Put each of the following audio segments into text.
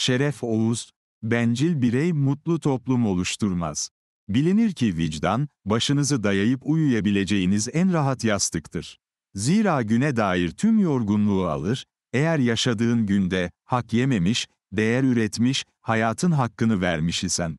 şeref Oğuz, bencil birey mutlu toplum oluşturmaz. Bilinir ki vicdan, başınızı dayayıp uyuyabileceğiniz en rahat yastıktır. Zira güne dair tüm yorgunluğu alır, eğer yaşadığın günde hak yememiş, değer üretmiş, hayatın hakkını vermiş isen.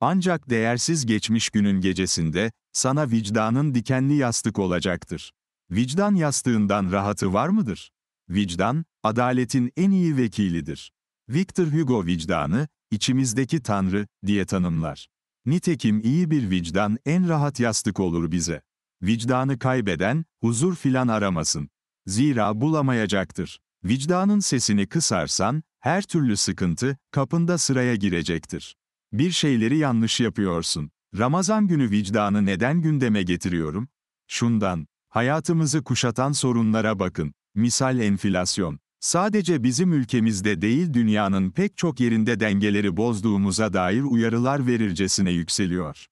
Ancak değersiz geçmiş günün gecesinde, sana vicdanın dikenli yastık olacaktır. Vicdan yastığından rahatı var mıdır? Vicdan, adaletin en iyi vekilidir. Victor Hugo vicdanı, içimizdeki tanrı, diye tanımlar. Nitekim iyi bir vicdan en rahat yastık olur bize. Vicdanı kaybeden, huzur filan aramasın. Zira bulamayacaktır. Vicdanın sesini kısarsan, her türlü sıkıntı, kapında sıraya girecektir. Bir şeyleri yanlış yapıyorsun. Ramazan günü vicdanı neden gündeme getiriyorum? Şundan, hayatımızı kuşatan sorunlara bakın. Misal enflasyon. Sadece bizim ülkemizde değil dünyanın pek çok yerinde dengeleri bozduğumuza dair uyarılar verircesine yükseliyor.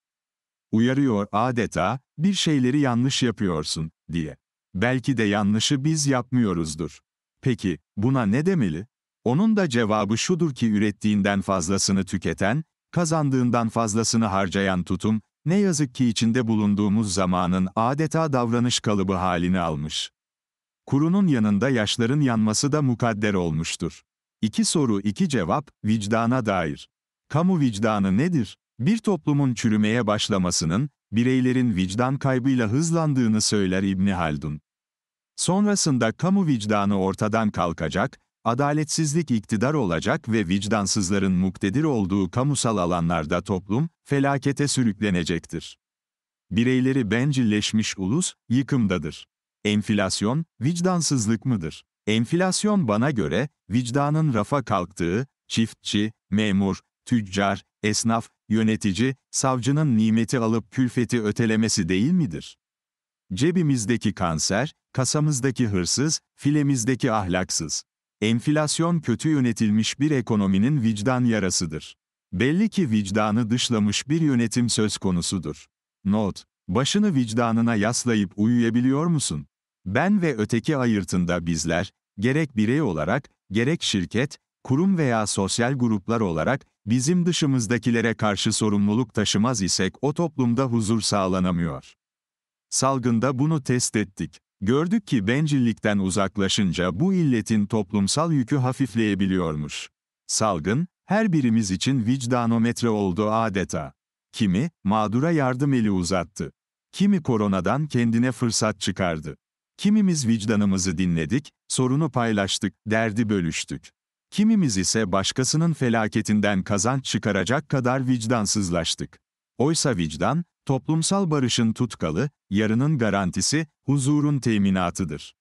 Uyarıyor adeta, bir şeyleri yanlış yapıyorsun, diye. Belki de yanlışı biz yapmıyoruzdur. Peki, buna ne demeli? Onun da cevabı şudur ki ürettiğinden fazlasını tüketen, kazandığından fazlasını harcayan tutum, ne yazık ki içinde bulunduğumuz zamanın adeta davranış kalıbı halini almış. Kurunun yanında yaşların yanması da mukadder olmuştur. İki soru iki cevap, vicdana dair. Kamu vicdanı nedir? Bir toplumun çürümeye başlamasının, bireylerin vicdan kaybıyla hızlandığını söyler İbni Haldun. Sonrasında kamu vicdanı ortadan kalkacak, adaletsizlik iktidar olacak ve vicdansızların muktedir olduğu kamusal alanlarda toplum, felakete sürüklenecektir. Bireyleri bencilleşmiş ulus, yıkımdadır. Enflasyon, vicdansızlık mıdır? Enflasyon bana göre, vicdanın rafa kalktığı, çiftçi, memur, tüccar, esnaf, yönetici, savcının nimeti alıp külfeti ötelemesi değil midir? Cebimizdeki kanser, kasamızdaki hırsız, filemizdeki ahlaksız. Enflasyon kötü yönetilmiş bir ekonominin vicdan yarasıdır. Belli ki vicdanı dışlamış bir yönetim söz konusudur. Not: Başını vicdanına yaslayıp uyuyabiliyor musun? Ben ve öteki ayırtında bizler, gerek birey olarak, gerek şirket, kurum veya sosyal gruplar olarak, bizim dışımızdakilere karşı sorumluluk taşımaz isek o toplumda huzur sağlanamıyor. Salgında bunu test ettik. Gördük ki bencillikten uzaklaşınca bu illetin toplumsal yükü hafifleyebiliyormuş. Salgın, her birimiz için vicdanometre oldu adeta. Kimi, mağdura yardım eli uzattı. Kimi koronadan kendine fırsat çıkardı. Kimimiz vicdanımızı dinledik, sorunu paylaştık, derdi bölüştük. Kimimiz ise başkasının felaketinden kazanç çıkaracak kadar vicdansızlaştık. Oysa vicdan, toplumsal barışın tutkalı, yarının garantisi, huzurun teminatıdır.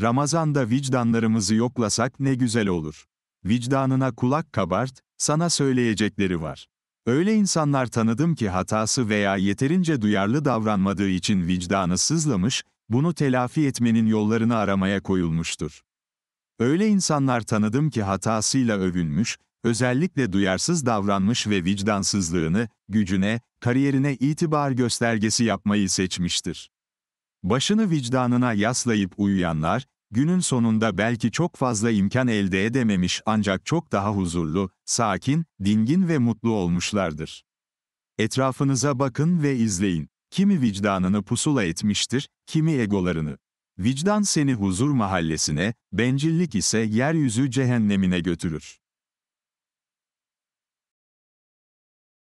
Ramazanda vicdanlarımızı yoklasak ne güzel olur. Vicdanına kulak kabart, sana söyleyecekleri var. Öyle insanlar tanıdım ki hatası veya yeterince duyarlı davranmadığı için vicdanı sızlamış, bunu telafi etmenin yollarını aramaya koyulmuştur. Öyle insanlar tanıdım ki hatasıyla övülmüş, özellikle duyarsız davranmış ve vicdansızlığını, gücüne, kariyerine itibar göstergesi yapmayı seçmiştir. Başını vicdanına yaslayıp uyuyanlar, günün sonunda belki çok fazla imkan elde edememiş ancak çok daha huzurlu, sakin, dingin ve mutlu olmuşlardır. Etrafınıza bakın ve izleyin. Kimi vicdanını pusula etmiştir, kimi egolarını. Vicdan seni huzur mahallesine, bencillik ise yeryüzü cehennemine götürür.